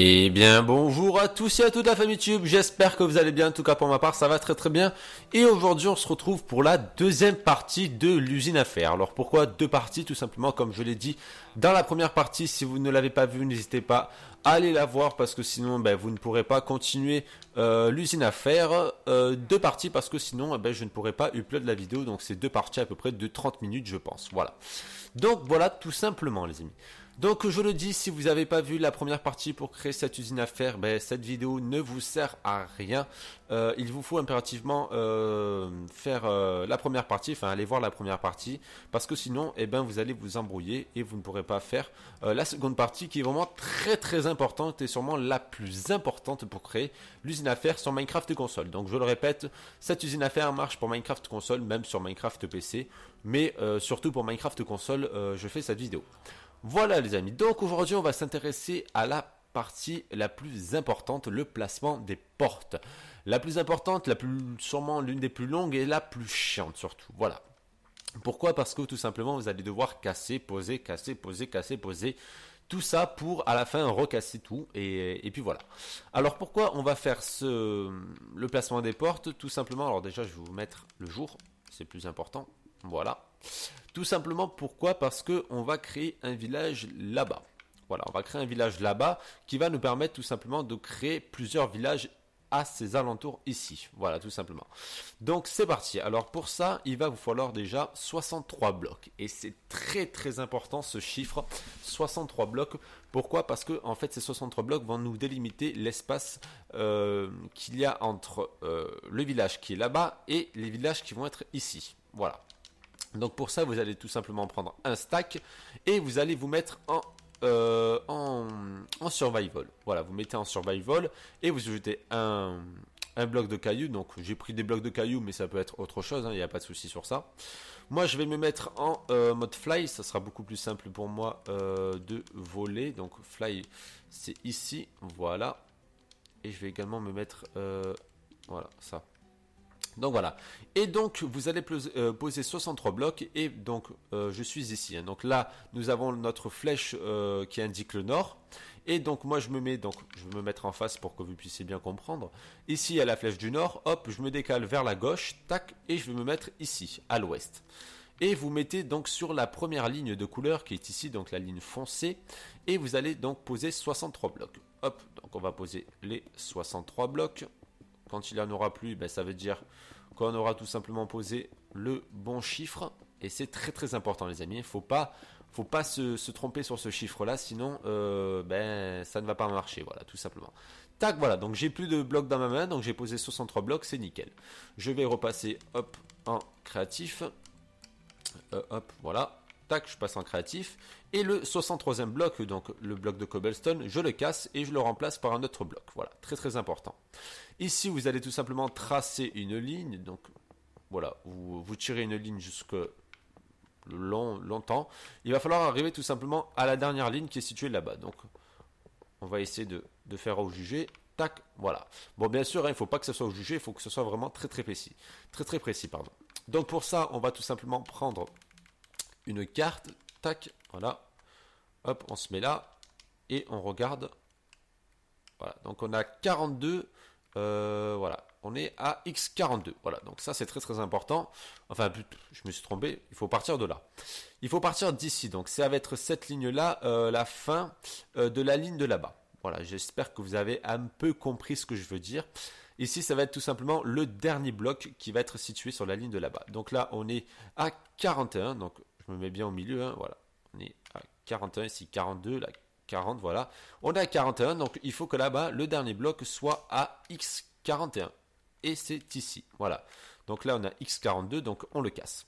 Et eh bien bonjour à tous et à toute la famille YouTube, j'espère que vous allez bien, en tout cas pour ma part ça va très très bien et aujourd'hui on se retrouve pour la deuxième partie de l'usine à faire. Alors pourquoi deux parties Tout simplement comme je l'ai dit dans la première partie, si vous ne l'avez pas vu, n'hésitez pas à aller la voir parce que sinon ben, vous ne pourrez pas continuer euh, l'usine à faire euh, deux parties parce que sinon eh ben, je ne pourrai pas upload la vidéo donc c'est deux parties à peu près de 30 minutes je pense. Voilà. Donc voilà tout simplement les amis. Donc je le dis, si vous n'avez pas vu la première partie pour créer cette usine à faire, ben, cette vidéo ne vous sert à rien. Euh, il vous faut impérativement euh, faire euh, la première partie, enfin aller voir la première partie, parce que sinon, eh ben, vous allez vous embrouiller et vous ne pourrez pas faire la seconde partie qui est vraiment très très importante et sûrement la plus importante pour créer l'usine à faire sur Minecraft console. Donc je le répète, cette usine à faire marche pour Minecraft console, même sur Minecraft PC, mais surtout pour Minecraft console, je fais cette vidéo. Voilà les amis, donc aujourd'hui on va s'intéresser à la partie la plus importante, le placement des portes. La plus importante, la plus sûrement l'une des plus longues et la plus chiante surtout. Voilà. Pourquoi Parce que tout simplement vous allez devoir casser, poser, casser, poser, casser, poser. Tout ça pour à la fin recasser tout et, puis voilà. Alors pourquoi on va faire ce, le placement des portes Tout simplement, alors déjà je vais vous mettre le jour, c'est plus important. Voilà. Tout simplement pourquoi Parce que on va créer un village là-bas. Voilà, on va créer un village là-bas qui va nous permettre tout simplement de créer plusieurs villages à ses alentours ici. Voilà, tout simplement. Donc c'est parti. Alors pour ça, il va vous falloir déjà 63 blocs. Et c'est très très important ce chiffre, 63 blocs. Pourquoi Parce que en fait ces 63 blocs vont nous délimiter l'espace euh, qu'il y a entre euh, le village qui est là-bas et les villages qui vont être ici. Voilà. Donc pour ça, vous allez tout simplement prendre un stack et vous allez vous mettre en, euh, en, survival. Voilà, vous mettez en survival et vous ajoutez un, bloc de cailloux. Donc j'ai pris des blocs de cailloux, mais ça peut être autre chose, il hein, n'y a pas de souci sur ça. Moi, je vais me mettre en euh, mode fly, ça sera beaucoup plus simple pour moi euh, de voler. Donc fly, c'est ici, voilà. Et je vais également me mettre, voilà, ça. Donc voilà. Et donc vous allez euh, poser 63 blocs et donc euh, je suis ici. Hein. Donc là nous avons notre flèche euh, qui indique le nord. Et donc moi je me mets donc je vais me mettre en face pour que vous puissiez bien comprendre. Ici à la flèche du nord, hop, je me décale vers la gauche, tac, et je vais me mettre ici à l'ouest. Et vous mettez donc sur la première ligne de couleur qui est ici, donc la ligne foncée, et vous allez donc poser 63 blocs. Hop, donc on va poser les 63 blocs. Quand il en aura plus, ben, ça veut dire qu'on aura tout simplement posé le bon chiffre. Et c'est très très important les amis. Faut pas, faut pas se, tromper sur ce chiffre là, sinon euh, ben ça ne va pas marcher, voilà, tout simplement. Tac, voilà, donc j'ai plus de blocs dans ma main, donc j'ai posé 63 blocs, c'est nickel. Je vais repasser hop en créatif. Euh, hop, voilà. Tac, je passe en créatif. Et le 63e bloc, donc le bloc de cobblestone, je le casse et je le remplace par un autre bloc. Voilà, très très important. Ici, vous allez tout simplement tracer une ligne. Donc voilà, vous, tirez une ligne jusque long, longtemps. Il va falloir arriver tout simplement à la dernière ligne qui est située là-bas. Donc on va essayer de, faire au jugé. Tac, voilà. Bon, bien sûr, hein, il ne faut pas que ce soit au jugé, il faut que ce soit vraiment très très précis. Très très précis, pardon. Donc pour ça, on va tout simplement prendre une carte Tac, voilà. Hop, on se met là. Et on regarde. Voilà, donc on a 42. Euh, voilà, on est à x42. Voilà, donc ça c'est très très important. Enfin, je me suis trompé, il faut partir de là. Il faut partir d'ici, donc ça va être cette ligne-là, euh, la fin euh, de la ligne de là-bas. Voilà, j'espère que vous avez un peu compris ce que je veux dire. Ici, ça va être tout simplement le dernier bloc qui va être situé sur la ligne de là-bas. Donc là, on est à 41, donc je me mets bien au milieu, hein, voilà. On est à 41 ici, 42, là, 40, voilà. On est à 41, donc il faut que là-bas, le dernier bloc soit à x41. Et c'est ici, voilà. Donc là, on a x42, donc on le casse.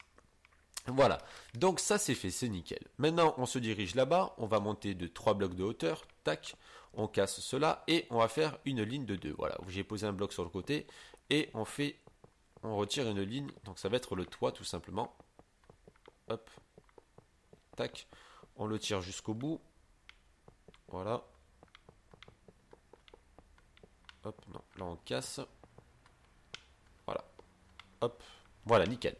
Voilà, donc ça c'est fait, c'est nickel. Maintenant, on se dirige là-bas, on va monter de 3 blocs de hauteur, tac, on casse cela et on va faire une ligne de 2. Voilà, j'ai posé un bloc sur le côté et on fait, on retire une ligne, donc ça va être le toit tout simplement. Hop, on le tire jusqu'au bout. Voilà. Hop, non, là on casse. Voilà. Hop, voilà, nickel.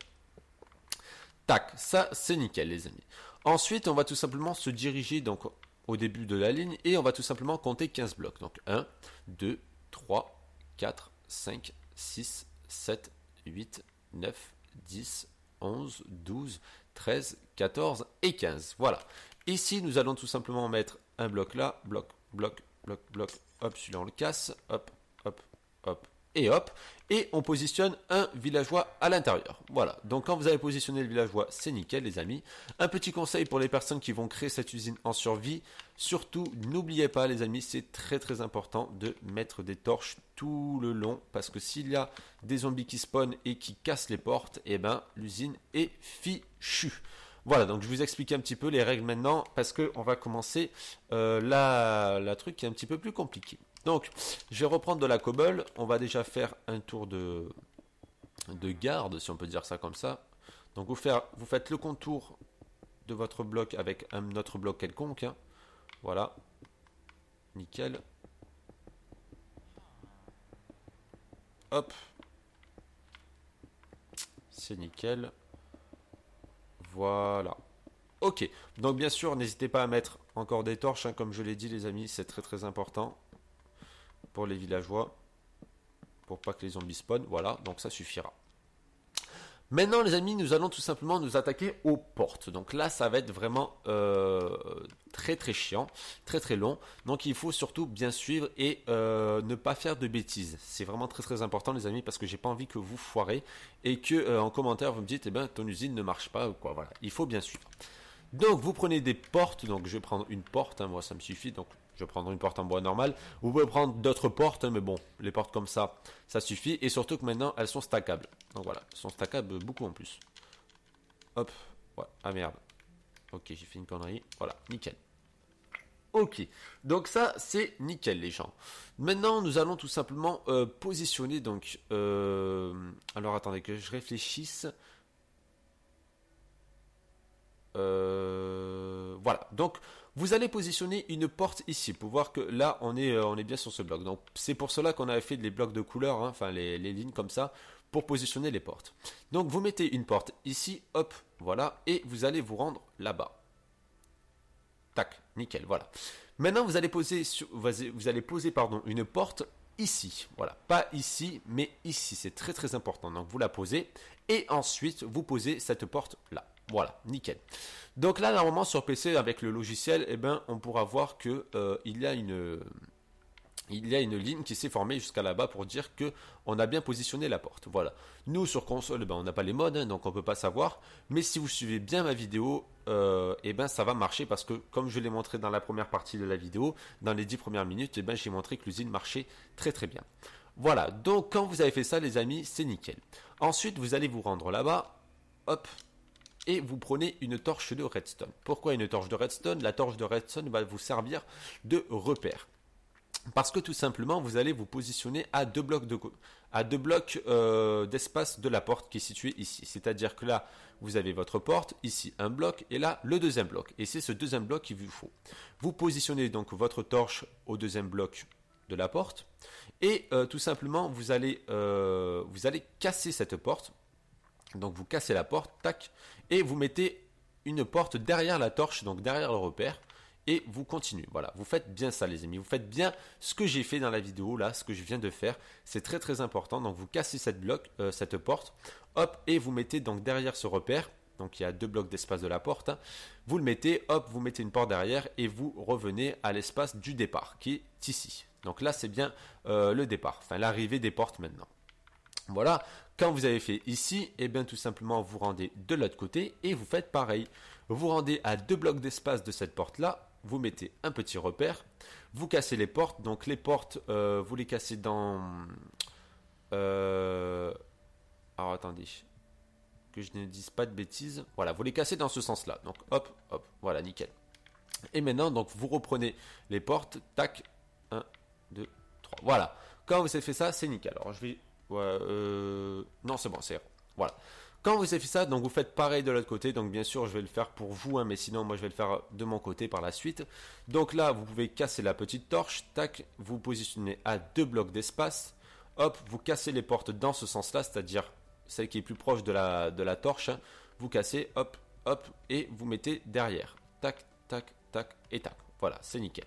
Tac, ça c'est nickel les amis. Ensuite, on va tout simplement se diriger donc au début de la ligne et on va tout simplement compter 15 blocs. Donc 1, 2, 3, 4, 5, 6, 7, 8, 9, 10, 11, 12, 13, 14 et 15. Voilà. Ici, nous allons tout simplement mettre un bloc là, bloc, bloc, bloc, bloc, hop, celui-là on le casse, hop, hop, hop, et hop et on positionne un villageois à l'intérieur. Voilà, donc quand vous avez positionné le villageois, c'est nickel les amis. Un petit conseil pour les personnes qui vont créer cette usine en survie, surtout n'oubliez pas les amis, c'est très très important de mettre des torches tout le long parce que s'il y a des zombies qui spawnent et qui cassent les portes, et eh ben l'usine est fichue. Voilà, donc je vous explique un petit peu les règles maintenant parce qu'on va commencer euh, la, la truc qui est un petit peu plus compliquée. Donc, je vais reprendre de la cobble. On va déjà faire un tour de, garde, si on peut dire ça comme ça. Donc, vous, faites le contour de votre bloc avec un autre bloc quelconque. Hein. Voilà. Nickel. Hop. C'est nickel. Voilà. Ok. Donc, bien sûr, n'hésitez pas à mettre encore des torches. Hein. Comme je l'ai dit, les amis, c'est très très important pour les villageois pour pas que les zombies spawnent. Voilà, donc ça suffira. Maintenant, les amis, nous allons tout simplement nous attaquer aux portes. Donc là, ça va être vraiment euh, très très chiant, très très long. Donc il faut surtout bien suivre et euh, ne pas faire de bêtises. C'est vraiment très très important, les amis, parce que j'ai pas envie que vous foirez et que euh, en commentaire vous me dites, eh ben, ton usine ne marche pas ou quoi. Voilà, il faut bien suivre. Donc vous prenez des portes. Donc je vais prendre une porte, hein. moi ça me suffit. Donc je vais prendre une porte en bois normale. Vous pouvez prendre d'autres portes, hein, mais bon, les portes comme ça, ça suffit. Et surtout que maintenant, elles sont stackables. Donc voilà, elles sont stackables beaucoup en plus. Hop, voilà, ah merde. Ok, j'ai fait une connerie. Voilà, nickel. Ok, donc ça c'est nickel les gens. Maintenant nous allons tout simplement euh, positionner donc... Euh, alors attendez que je réfléchisse. Euh, voilà, donc vous allez positionner une porte ici pour voir que là on est, euh, on est bien sur ce bloc. Donc c'est pour cela qu'on avait fait les blocs de couleur, hein, enfin les, lignes comme ça pour positionner les portes. Donc vous mettez une porte ici, hop, voilà, et vous allez vous rendre là-bas. Tac, nickel, voilà. Maintenant vous allez poser, vous allez poser pardon, une porte ici, voilà, pas ici, mais ici, c'est très très important. Donc vous la posez et ensuite vous posez cette porte là. Voilà, nickel. Donc là, normalement, sur PC, avec le logiciel, eh ben, on pourra voir que euh, il y a une il y a une ligne qui s'est formée jusqu'à là-bas pour dire que on a bien positionné la porte. Voilà. Nous sur console, eh ben, on n'a pas les modes, hein, donc on peut pas savoir. Mais si vous suivez bien ma vidéo, euh, eh ben ça va marcher parce que comme je l'ai montré dans la première partie de la vidéo, dans les 10 premières minutes, eh ben j'ai montré que l'usine marchait très très bien. Voilà. Donc quand vous avez fait ça, les amis, c'est nickel. Ensuite, vous allez vous rendre là-bas. Hop, et vous prenez une torche de redstone. Pourquoi une torche de redstone La torche de redstone va vous servir de repère. Parce que tout simplement, vous allez vous positionner à deux blocs de à deux blocs euh, d'espace de la porte qui est située ici. C'est-à-dire que là, vous avez votre porte, ici un bloc et là le deuxième bloc. Et c'est ce deuxième bloc qu'il vous faut. Vous positionnez donc votre torche au deuxième bloc de la porte et euh, tout simplement vous allez euh, vous allez casser cette porte donc vous cassez la porte, tac, et vous mettez une porte derrière la torche, donc derrière le repère, et vous continuez. Voilà, vous faites bien ça les amis, vous faites bien ce que j'ai fait dans la vidéo là, ce que je viens de faire, c'est très très important. Donc vous cassez cette, bloc, euh, cette porte, hop, et vous mettez donc derrière ce repère, donc il y a deux blocs d'espace de la porte, hein. vous le mettez, hop, vous mettez une porte derrière et vous revenez à l'espace du départ qui est ici. Donc là c'est bien euh, le départ, enfin l'arrivée des portes maintenant. Voilà, quand vous avez fait ici, et eh bien tout simplement vous rendez de l'autre côté et vous faites pareil. Vous rendez à deux blocs d'espace de cette porte là, vous mettez un petit repère, vous cassez les portes, donc les portes euh, vous les cassez dans... Euh, alors attendez, que je ne dise pas de bêtises. Voilà, vous les cassez dans ce sens là, donc hop, hop, voilà, nickel. Et maintenant, donc vous reprenez les portes, tac, 1, 2, 3, voilà. Quand vous avez fait ça, c'est nickel. Alors je vais euh, non, c'est bon, c'est Voilà. Quand vous avez fait ça, donc vous faites pareil de l'autre côté. Donc bien sûr, je vais le faire pour vous, hein, mais sinon moi je vais le faire de mon côté par la suite. Donc là, vous pouvez casser la petite torche. Tac, vous positionnez à deux blocs d'espace. Hop, vous cassez les portes dans ce sens-là, c'est-à-dire celle qui est plus proche de la, de la torche. Hein. Vous cassez, hop, hop, et vous mettez derrière. Tac, tac, tac et tac. Voilà, c'est nickel.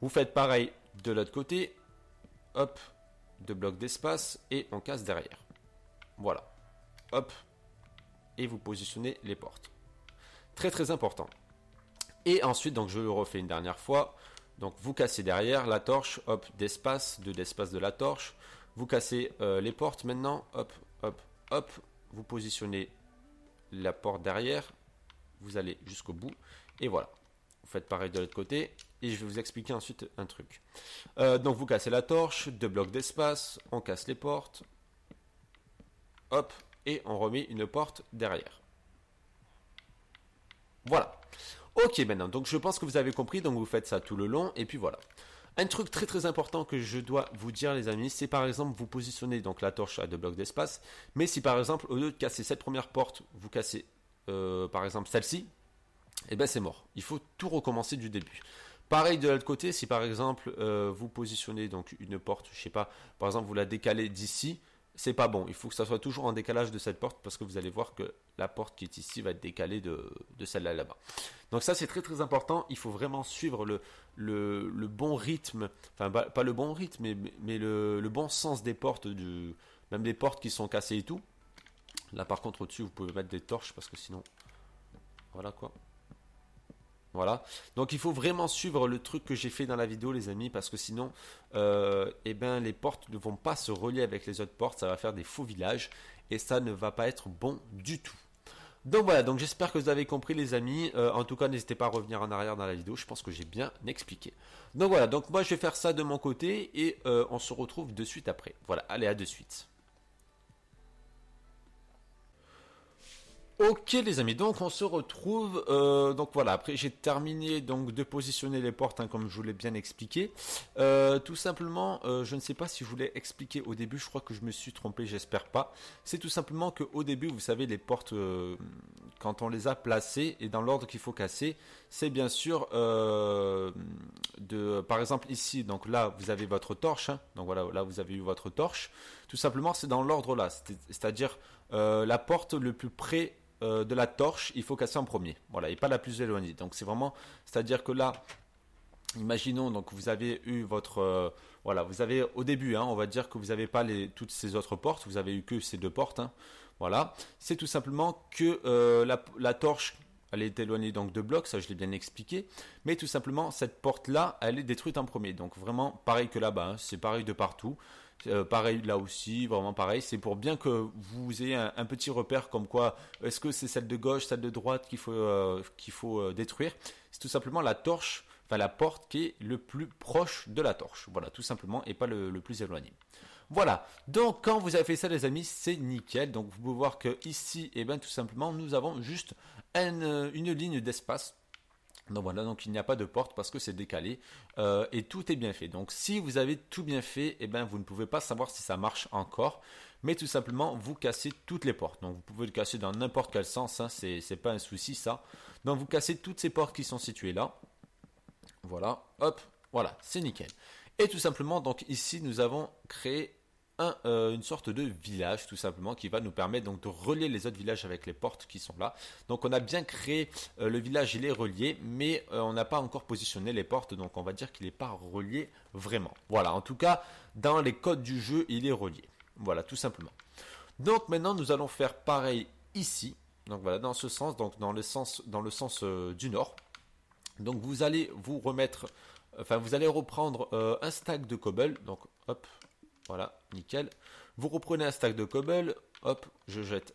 Vous faites pareil de l'autre côté. Hop, deux blocs d'espace et on casse derrière. Voilà. Hop. Et vous positionnez les portes. Très très important. Et ensuite, donc je le refais une dernière fois. Donc vous cassez derrière la torche, hop, d'espace, de d'espace de la torche. Vous cassez euh, les portes maintenant, hop, hop, hop. Vous positionnez la porte derrière. Vous allez jusqu'au bout. Et voilà. Vous faites pareil de l'autre côté et je vais vous expliquer ensuite un truc. Euh, donc vous cassez la torche, deux blocs d'espace, on casse les portes, hop, et on remet une porte derrière. Voilà. Ok maintenant, donc je pense que vous avez compris, donc vous faites ça tout le long, et puis voilà. Un truc très très important que je dois vous dire les amis, c'est par exemple vous positionnez donc la torche à deux blocs d'espace, mais si par exemple au lieu de casser cette première porte, vous cassez euh, par exemple celle-ci, et eh bien ben c'est mort. Il faut tout recommencer du début. Pareil de l'autre côté, si par exemple euh, vous positionnez donc une porte, je sais pas, par exemple vous la décalez d'ici, c'est pas bon. Il faut que ça soit toujours en décalage de cette porte parce que vous allez voir que la porte qui est ici va être décalée de, celle-là là-bas. Donc ça c'est très très important. Il faut vraiment suivre le, bon rythme, enfin bah, pas, le bon rythme, mais, le, bon sens des portes, du, même des portes qui sont cassées et tout. Là par contre au-dessus vous pouvez mettre des torches parce que sinon voilà quoi. Voilà. Donc il faut vraiment suivre le truc que j'ai fait dans la vidéo, les amis, parce que sinon, euh, eh ben, les portes ne vont pas se relier avec les autres portes. Ça va faire des faux villages et ça ne va pas être bon du tout. Donc voilà, donc j'espère que vous avez compris les amis. Euh, en tout cas, n'hésitez pas à revenir en arrière dans la vidéo. Je pense que j'ai bien expliqué. Donc voilà, donc moi je vais faire ça de mon côté et euh, on se retrouve de suite après. Voilà, allez à de suite. Ok les amis, donc on se retrouve. Euh, donc voilà, après j'ai terminé donc de positionner les portes, hein, comme je vous l'ai bien expliqué. Euh, tout simplement, euh, je ne sais pas si je voulais expliquer au début. Je crois que je me suis trompé, j'espère pas. C'est tout simplement que au début, vous savez, les portes, quand on les a placées et dans l'ordre qu'il faut casser, c'est bien sûr de, par exemple ici. Donc là, vous avez votre torche. Hein, donc voilà, là vous avez eu votre torche. Tout simplement, c'est dans l'ordre là. C'est-à-dire la porte le plus près euh, de la torche, il faut casser en premier. Voilà, et pas la plus éloignée. Donc c'est vraiment, c'est-à-dire que là, imaginons donc vous avez eu votre, euh, voilà, vous avez au début, hein, on va dire que vous n'avez pas les, toutes ces autres portes, vous avez eu que ces deux portes. Hein. voilà, c'est tout simplement que euh, la, torche elle est éloignée donc de blocs, ça je l'ai bien expliqué. Mais tout simplement, cette porte-là, elle est détruite en premier. Donc vraiment, pareil que là-bas, hein, c'est pareil de partout. Euh, pareil là aussi, vraiment pareil. C'est pour bien que vous ayez un, petit repère comme quoi est-ce que c'est celle de gauche, celle de droite qu'il faut euh, qu'il faut euh, détruire. C'est tout simplement la torche, enfin la porte qui est le plus proche de la torche. Voilà, tout simplement, et pas le, plus éloigné. Voilà. Donc quand vous avez fait ça, les amis, c'est nickel. Donc vous pouvez voir que ici, et eh ben tout simplement, nous avons juste une, une ligne d'espace donc voilà, donc il n'y a pas de porte parce que c'est décalé euh, et tout est bien fait. Donc si vous avez tout bien fait, eh ben vous ne pouvez pas savoir si ça marche encore, mais tout simplement vous cassez toutes les portes. Donc vous pouvez le casser dans n'importe quel sens, hein, c'est pas un souci ça. Donc vous cassez toutes ces portes qui sont situées là. Voilà, hop, voilà, c'est nickel. Et tout simplement, donc ici nous avons créé euh, une sorte de village tout simplement qui va nous permettre donc de relier les autres villages avec les portes qui sont là. Donc on a bien créé euh, le village, il est relié, mais euh, on n'a pas encore positionné les portes, donc on va dire qu'il n'est pas relié vraiment. Voilà, en tout cas, dans les codes du jeu, il est relié. Voilà, tout simplement. Donc maintenant, nous allons faire pareil ici. Donc voilà, dans ce sens, donc dans le sens, dans le sens du nord. Donc vous allez vous remettre, enfin vous allez reprendre un stack de cobble. Donc hop, voilà, nickel. Vous reprenez un stack de cobble. Hop, je jette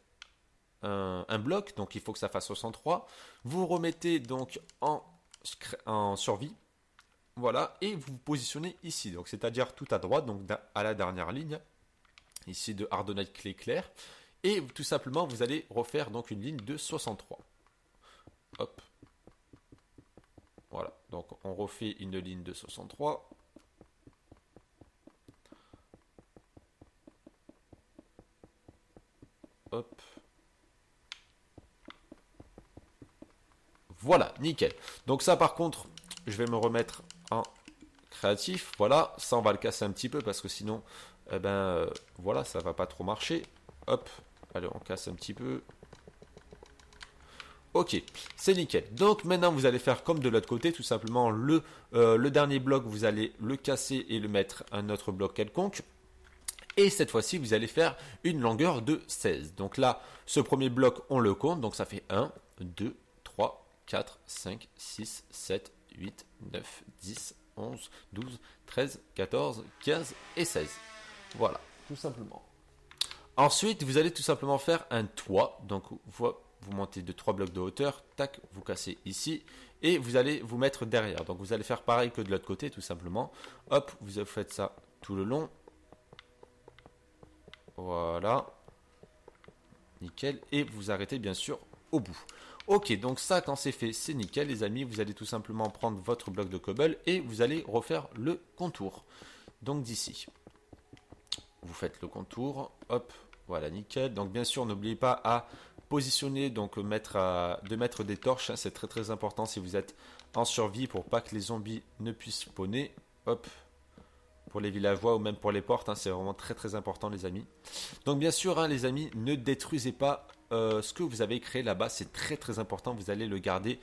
un, bloc. Donc il faut que ça fasse 63. Vous remettez donc en, survie. Voilà, et vous vous positionnez ici. Donc c'est-à-dire tout à droite, donc à la dernière ligne. Ici de Hardonite clé claire. Et tout simplement, vous allez refaire donc une ligne de 63. Hop. Voilà, donc on refait une ligne de 63. Voilà, nickel. Donc ça par contre, je vais me remettre en créatif. Voilà, ça on va le casser un petit peu parce que sinon, eh ben euh, voilà, ça va pas trop marcher. Hop, allez, on casse un petit peu. Ok, c'est nickel. Donc maintenant, vous allez faire comme de l'autre côté, tout simplement le, euh, le dernier bloc, vous allez le casser et le mettre un autre bloc quelconque. Et cette fois-ci, vous allez faire une longueur de 16. Donc là, ce premier bloc, on le compte. Donc ça fait 1, 2, 3, 4, 5, 6, 7, 8, 9, 10, 11, 12, 13, 14, 15 et 16. Voilà, tout simplement. Ensuite, vous allez tout simplement faire un toit. Donc vous, vous montez de 3 blocs de hauteur. Tac, vous cassez ici. Et vous allez vous mettre derrière. Donc vous allez faire pareil que de l'autre côté, tout simplement. Hop, vous faites ça tout le long. Voilà. Nickel. Et vous arrêtez bien sûr au bout. Ok, donc ça, quand c'est fait, c'est nickel, les amis. Vous allez tout simplement prendre votre bloc de cobble et vous allez refaire le contour. Donc d'ici, vous faites le contour. Hop, voilà, nickel. Donc bien sûr, n'oubliez pas à positionner, donc mettre de mettre des torches. Hein. c'est très très important si vous êtes en survie pour pas que les zombies ne puissent spawner. Hop, pour les villageois ou même pour les portes. Hein, c'est vraiment très très important, les amis. Donc, bien sûr, hein, les amis, ne détruisez pas euh, ce que vous avez créé là-bas. C'est très très important. Vous allez le garder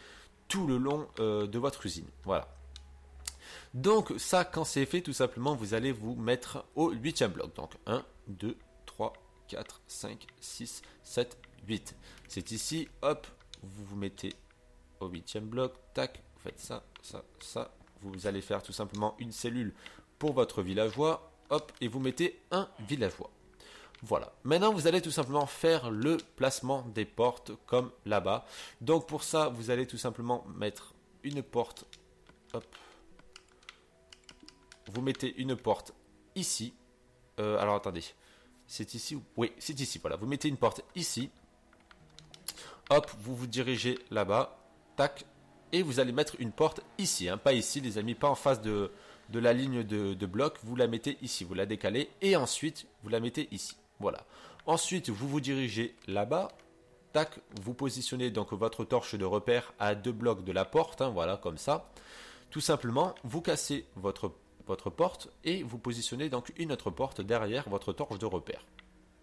tout le long euh, de votre usine. Voilà. Donc, ça, quand c'est fait, tout simplement, vous allez vous mettre au 8 bloc. Donc, 1, 2, 3, 4, 5, 6, 7, 8. C'est ici, hop, vous vous mettez au 8 bloc. Tac, vous faites ça, ça, ça. Vous allez faire tout simplement une cellule pour votre villageois, hop, et vous mettez un villageois. Voilà. Maintenant, vous allez tout simplement faire le placement des portes comme là-bas. Donc pour ça, vous allez tout simplement mettre une porte, hop, vous mettez une porte ici. Euh, alors attendez, c'est ici ou... Oui, c'est ici, voilà. Vous mettez une porte ici. Hop, vous vous dirigez là-bas. Tac. Et vous allez mettre une porte ici, hein. pas ici les amis, pas en face de, de la ligne de, bloc, vous la mettez ici, vous la décalez et ensuite vous la mettez ici. Voilà. Ensuite, vous vous dirigez là-bas. Tac, vous positionnez donc votre torche de repère à deux blocs de la porte, hein, voilà comme ça. Tout simplement, vous cassez votre, votre porte et vous positionnez donc une autre porte derrière votre torche de repère.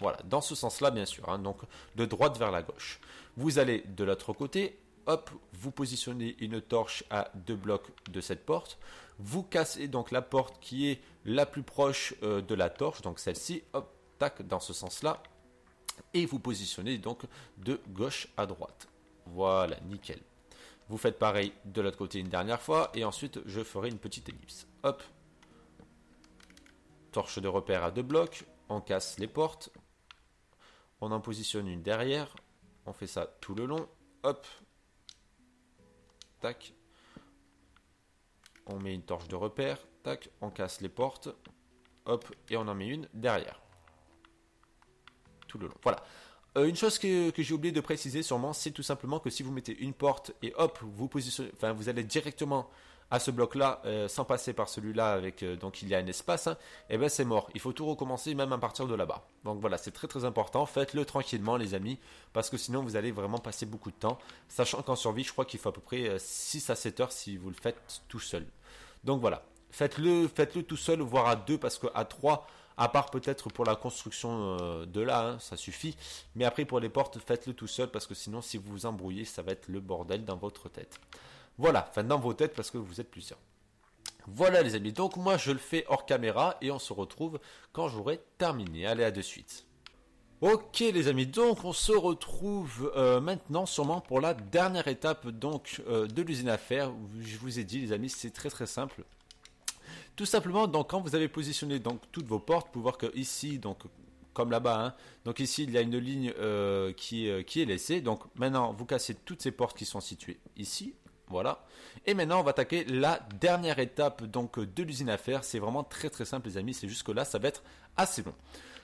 Voilà, dans ce sens-là bien sûr, hein, donc de droite vers la gauche. Vous allez de l'autre côté hop, vous positionnez une torche à deux blocs de cette porte, vous cassez donc la porte qui est la plus proche euh, de la torche, donc celle-ci, hop, tac, dans ce sens-là, et vous positionnez donc de gauche à droite. Voilà, nickel. Vous faites pareil de l'autre côté une dernière fois, et ensuite je ferai une petite ellipse. Hop, torche de repère à deux blocs, on casse les portes, on en positionne une derrière, on fait ça tout le long, hop, tac. On met une torche de repère, tac, on casse les portes, hop, et on en met une derrière. Tout le long. Voilà. Euh, une chose que, que j'ai oublié de préciser sûrement, c'est tout simplement que si vous mettez une porte et hop, vous positionnez, enfin vous allez directement à ce bloc-là, euh, sans passer par celui-là, avec euh, donc il y a un espace, et hein, eh ben c'est mort. Il faut tout recommencer, même à partir de là-bas. Donc voilà, c'est très très important. Faites-le tranquillement, les amis, parce que sinon vous allez vraiment passer beaucoup de temps. Sachant qu'en survie, je crois qu'il faut à peu près 6 euh, à 7 heures si vous le faites tout seul. Donc voilà, faites-le, faites-le tout seul, voire à deux, parce que à trois, à part peut-être pour la construction de là, hein, ça suffit. Mais après pour les portes, faites-le tout seul, parce que sinon si vous vous embrouillez, ça va être le bordel dans votre tête. Voilà, enfin dans vos têtes parce que vous êtes plusieurs. Voilà les amis, donc moi je le fais hors caméra et on se retrouve quand j'aurai terminé. Allez à de suite. Ok les amis, donc on se retrouve euh, maintenant sûrement pour la dernière étape donc euh, de l'usine à faire. Je vous ai dit les amis, c'est très très simple. Tout simplement, donc quand vous avez positionné donc toutes vos portes, vous pouvez voir que ici, donc comme là-bas, hein, donc ici il y a une ligne euh, qui, qui est laissée. Donc maintenant, vous cassez toutes ces portes qui sont situées ici voilà. Et maintenant, on va attaquer la dernière étape donc de l'usine à faire. C'est vraiment très très simple, les amis. C'est que là, ça va être assez long.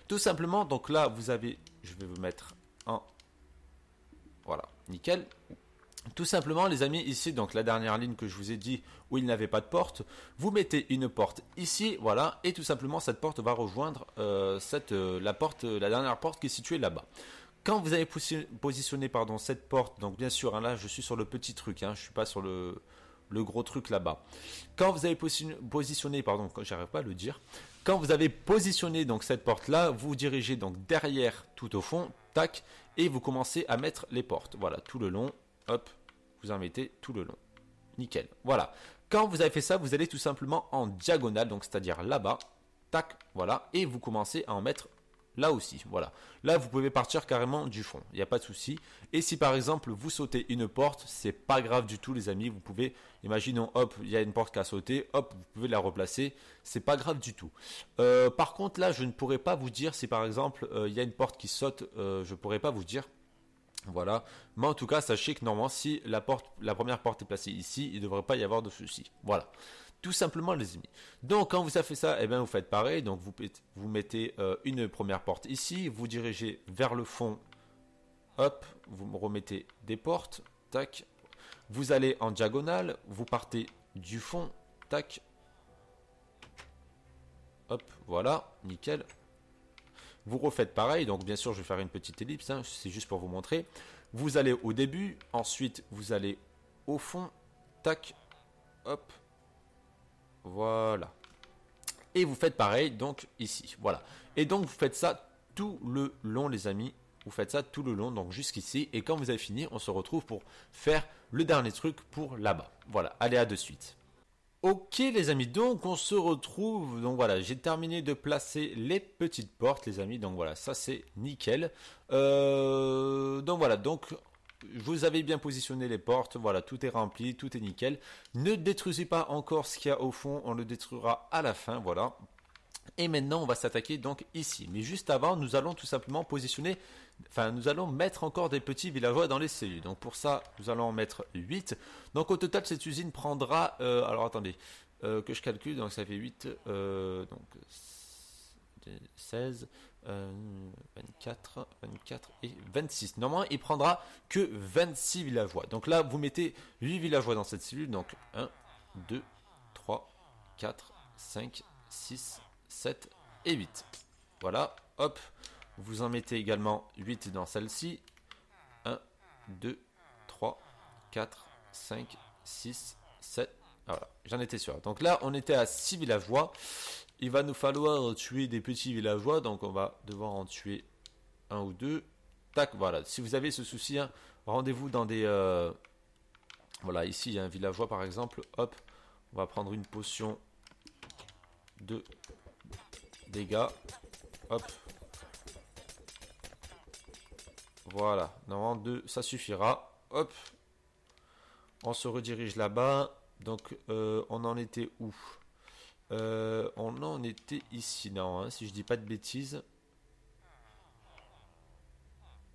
Tout simplement, donc là, vous avez, je vais vous mettre un, voilà, nickel. Tout simplement, les amis, ici, donc la dernière ligne que je vous ai dit où il n'avait pas de porte, vous mettez une porte ici, voilà, et tout simplement cette porte va rejoindre euh, cette, euh, la porte, euh, la dernière porte qui est située là-bas. Quand vous avez positionné pardon, cette porte, donc bien sûr, hein, là je suis sur le petit truc, je hein, je suis pas sur le, gros truc là-bas. Quand vous avez positionné, pardon, j'arrive pas à le dire, quand vous avez positionné donc cette porte-là, vous, vous dirigez donc derrière tout au fond, tac, et vous commencez à mettre les portes. Voilà, tout le long, hop, vous en mettez tout le long. Nickel, voilà. Quand vous avez fait ça, vous allez tout simplement en diagonale, donc c'est-à-dire là-bas, tac, voilà, et vous commencez à en mettre Là aussi, voilà. Là, vous pouvez partir carrément du fond, il n'y a pas de souci. Et si par exemple vous sautez une porte, c'est pas grave du tout, les amis. Vous pouvez, imaginons, hop, il y a une porte qui a sauté, hop, vous pouvez la replacer, c'est pas grave du tout. Euh, par contre, là, je ne pourrais pas vous dire si par exemple euh, il y a une porte qui saute, je euh, je pourrais pas vous dire. Voilà. Mais en tout cas, sachez que normalement, si la, porte, la première porte est placée ici, il ne devrait pas y avoir de souci. Voilà. Tout simplement, les amis. Donc, quand vous avez fait ça, et eh bien, vous faites pareil. Donc, vous, vous mettez euh, une première porte ici. Vous dirigez vers le fond. Hop, vous remettez des portes. Tac. Vous allez en diagonale. Vous partez du fond. Tac. Hop, voilà. Nickel. Vous refaites pareil, donc bien sûr je vais faire une petite ellipse, hein, c'est juste pour vous montrer. Vous allez au début, ensuite vous allez au fond, tac, hop, voilà. Et vous faites pareil, donc ici. Voilà. Et donc, vous faites ça tout le long, les amis. Vous faites ça tout le long, donc jusqu'ici. Et quand vous avez fini, on se retrouve pour faire le dernier truc pour là-bas. Voilà, allez à de suite. Ok les amis, donc on se retrouve, donc voilà, j'ai terminé de placer les petites portes les amis, donc voilà, ça c'est nickel. Euh, donc voilà, donc vous avez bien positionné les portes, voilà, tout est rempli, tout est nickel. Ne détruisez pas encore ce qu'il y a au fond, on le détruira à la fin, voilà. Et maintenant, on va s'attaquer donc ici. Mais juste avant, nous allons tout simplement positionner, enfin, nous allons mettre encore des petits villageois dans les cellules. Donc pour ça, nous allons en mettre 8. Donc au total, cette usine prendra, euh, alors attendez, euh, que je calcule, donc ça fait 8, euh, donc 16, 24, euh, 24 et 26. Normalement, il prendra que 26 villageois. Donc là, vous mettez 8 villageois dans cette cellule. Donc 1, 2, 3, 4, 5, 6, 7 et 8. Voilà, hop. Vous en mettez également 8 dans celle-ci. 1, 2, 3, 4, 5, 6, 7. Voilà, j'en étais sûr. Donc là, on était à 6 villageois. Il va nous falloir tuer des petits villageois, donc on va devoir en tuer un ou deux. Tac, voilà. Si vous avez ce souci, hein, rendez-vous dans des... Euh, voilà, ici, il y a un villageois, par exemple. Hop, on va prendre une potion de dégâts. Hop. Voilà, normalement, deux, ça suffira. Hop. On se redirige là-bas. Donc, euh, on en était où euh, on en était ici, non, hein, si je dis pas de bêtises.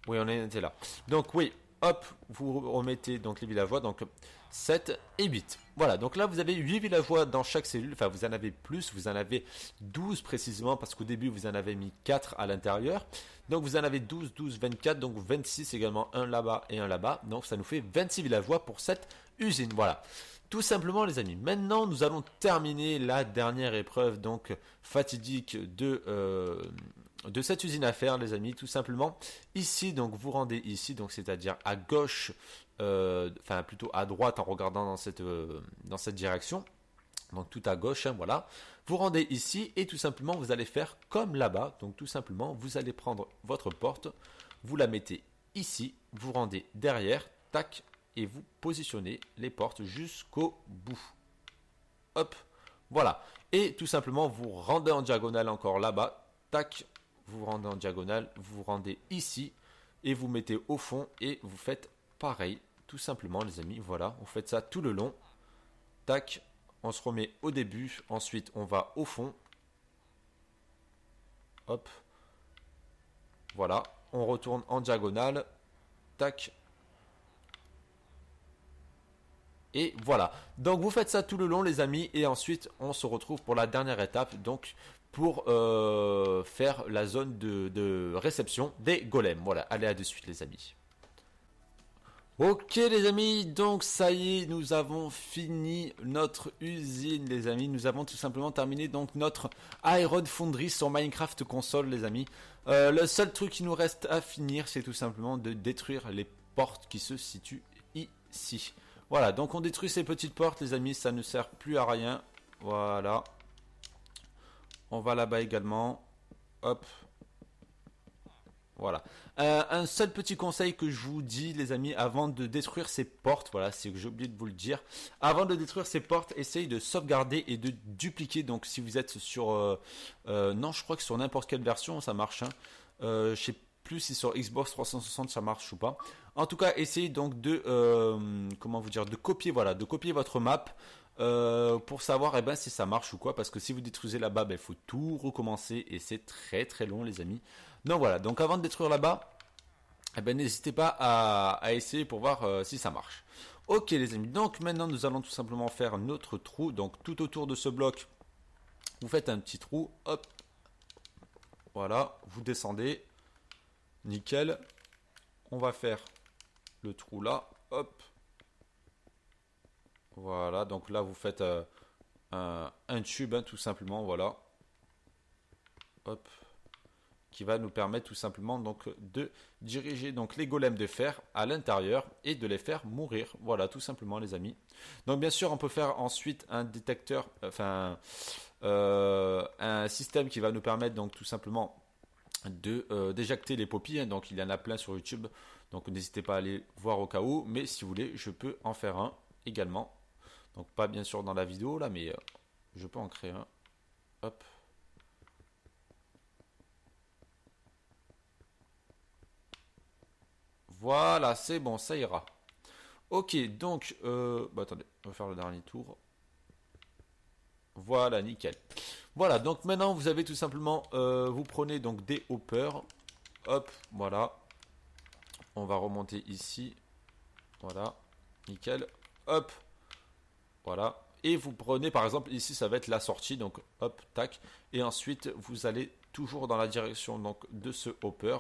Oui, on en était là. Donc oui, hop, vous remettez donc les villageois, donc 7 et 8. Voilà, donc là vous avez 8 villageois dans chaque cellule, enfin vous en avez plus, vous en avez 12 précisément, parce qu'au début vous en avez mis 4 à l'intérieur. Donc vous en avez 12, 12, 24, donc 26 également, un là-bas et un là-bas. Donc ça nous fait 26 villageois pour cette usine, voilà. Tout simplement les amis, maintenant nous allons terminer la dernière épreuve donc fatidique de, euh, de cette usine à faire les amis, tout simplement. Ici donc vous rendez ici, donc c'est-à-dire à gauche, euh, enfin plutôt à droite en regardant dans cette, euh, dans cette direction. Donc tout à gauche, hein, voilà. Vous rendez ici et tout simplement vous allez faire comme là-bas. Donc tout simplement vous allez prendre votre porte, vous la mettez ici, vous rendez derrière, tac, et vous positionnez les portes jusqu'au bout. Hop, voilà. Et tout simplement, vous rendez en diagonale encore là-bas. Tac, vous rendez en diagonale, vous rendez ici et vous mettez au fond et vous faites pareil. Tout simplement, les amis, voilà. On fait ça tout le long. Tac, on se remet au début. Ensuite, on va au fond. Hop. Voilà, on retourne en diagonale. Tac, Et voilà. Donc vous faites ça tout le long les amis et ensuite on se retrouve pour la dernière étape donc pour euh, faire la zone de, réception des golems. Voilà, allez à de suite les amis. Ok les amis, donc ça y est, nous avons fini notre usine les amis, nous avons tout simplement terminé donc notre Iron Foundry sur Minecraft console les amis. Euh, le seul truc qui nous reste à finir c'est tout simplement de détruire les portes qui se situent ici. Voilà, donc on détruit ces petites portes, les amis, ça ne sert plus à rien. Voilà. On va là-bas également. Hop. Voilà. Euh, un seul petit conseil que je vous dis, les amis, avant de détruire ces portes, voilà, c'est que j'ai oublié de vous le dire. Avant de détruire ces portes, essayez de sauvegarder et de dupliquer. Donc, si vous êtes sur, euh, euh, non, je crois que sur n'importe quelle version, ça marche. Je hein. je sais plus si sur Xbox 360 ça marche ou pas. En tout cas, essayez donc de euh, comment vous dire, de copier voilà, de copier votre map. Euh, pour savoir eh ben, si ça marche ou quoi, parce que si vous détruisez là-bas, il ben, faut tout recommencer et c'est très très long les amis. Donc voilà, donc avant de détruire là-bas, eh ben, n'hésitez pas à, essayer pour voir euh, si ça marche. Ok les amis, donc maintenant nous allons tout simplement faire notre trou, donc tout autour de ce bloc, vous faites un petit trou, hop, voilà, vous descendez, nickel, on va faire le trou là, hop. Voilà, donc là vous faites euh, un, tube hein, tout simplement, voilà. Hop. Qui va nous permettre tout simplement donc de diriger donc les golems de fer à l'intérieur et de les faire mourir. Voilà, tout simplement les amis. Donc bien sûr, on peut faire ensuite un détecteur, enfin euh, un système qui va nous permettre donc tout simplement de euh, d'éjecter les poppies. Hein. donc il y en a plein sur YouTube. Donc n'hésitez pas à aller voir au cas où, mais si vous voulez, je peux en faire un également. Donc pas bien sûr dans la vidéo là, mais euh, je peux en créer un. Hop. Voilà, c'est bon, ça ira. Ok, donc, euh, bah, attendez, on va faire le dernier tour. Voilà, nickel. Voilà, donc maintenant vous avez tout simplement, euh, vous prenez donc des hoppers. Hop, voilà. On va remonter ici. Voilà. Nickel. Hop. Voilà. Et vous prenez par exemple ici ça va être la sortie. Donc hop, tac. Et ensuite vous allez toujours dans la direction donc, de ce hopper.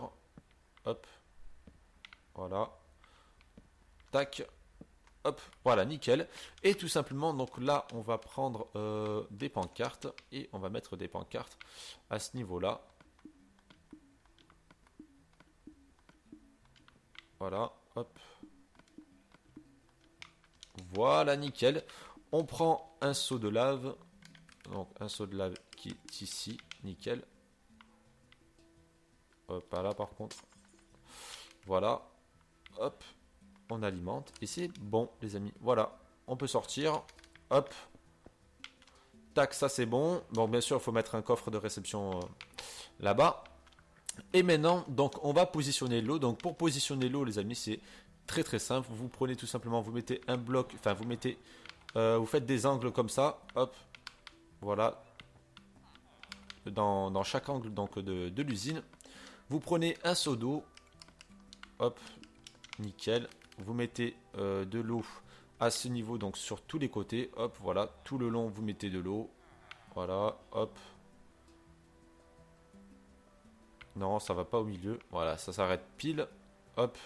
Hop. Voilà. Tac. Hop, voilà, nickel. Et tout simplement, donc là, on va prendre euh, des pancartes et on va mettre des pancartes à ce niveau-là. Voilà, hop. Voilà, nickel. On prend un seau de lave. Donc un seau de lave qui est ici, nickel. Hop, là par contre. Voilà. Hop. On alimente. Et c'est bon, les amis. Voilà. On peut sortir. Hop. Tac, ça c'est bon. Bon, bien sûr, il faut mettre un coffre de réception euh, là-bas. Et maintenant, donc, on va positionner l'eau. Donc, pour positionner l'eau, les amis, c'est très très simple. Vous prenez tout simplement, vous mettez un bloc, enfin, vous mettez, euh, vous faites des angles comme ça. Hop, voilà. Dans, chaque angle donc de, l'usine, vous prenez un seau d'eau. Hop, nickel. Vous mettez euh, de l'eau à ce niveau, donc sur tous les côtés. Hop, voilà. Tout le long, vous mettez de l'eau. Voilà, hop. Non, ça va pas au milieu. Voilà, ça s'arrête pile. Hop.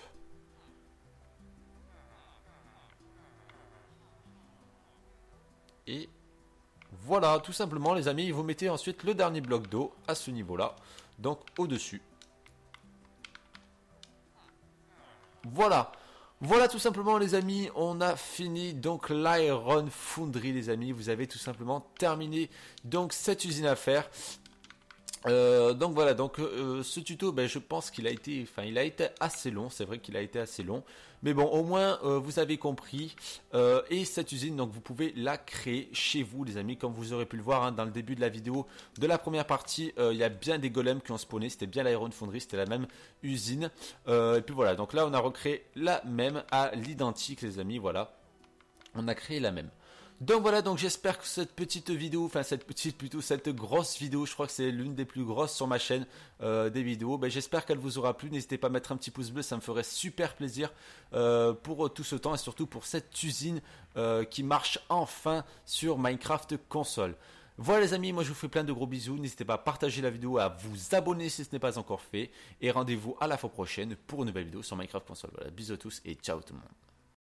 Et voilà, tout simplement les amis, vous mettez ensuite le dernier bloc d'eau à ce niveau-là, donc au-dessus. Voilà, voilà tout simplement les amis, on a fini donc l'Iron Foundry les amis, vous avez tout simplement terminé donc cette usine à faire. Euh, donc voilà, donc euh, ce tuto, ben, je pense qu'il a été, enfin il a été assez long. C'est vrai qu'il a été assez long, mais bon, au moins euh, vous avez compris. et cette usine, donc vous pouvez la créer chez vous, les amis, comme vous aurez pu le voir hein, dans le début de la vidéo, de la première partie, il y a bien des golems qui ont spawné. C'était bien l'iron Foundry, c'était la même usine. et puis voilà, donc là on a recréé la même à l'identique, les amis. Voilà, on a créé la même. Donc voilà, donc j'espère que cette petite vidéo, enfin cette petite plutôt, cette grosse vidéo, je crois que c'est l'une des plus grosses sur ma chaîne euh, des vidéos, ben, j'espère qu'elle vous aura plu, n'hésitez pas à mettre un petit pouce bleu, ça me ferait super plaisir euh, pour tout ce temps et surtout pour cette usine euh, qui marche enfin sur Minecraft console. Voilà les amis, moi je vous fais plein de gros bisous, n'hésitez pas à partager la vidéo, à vous abonner si ce n'est pas encore fait, et rendez-vous à la fois prochaine pour une nouvelle vidéo sur Minecraft console. Voilà, bisous à tous et ciao tout le monde.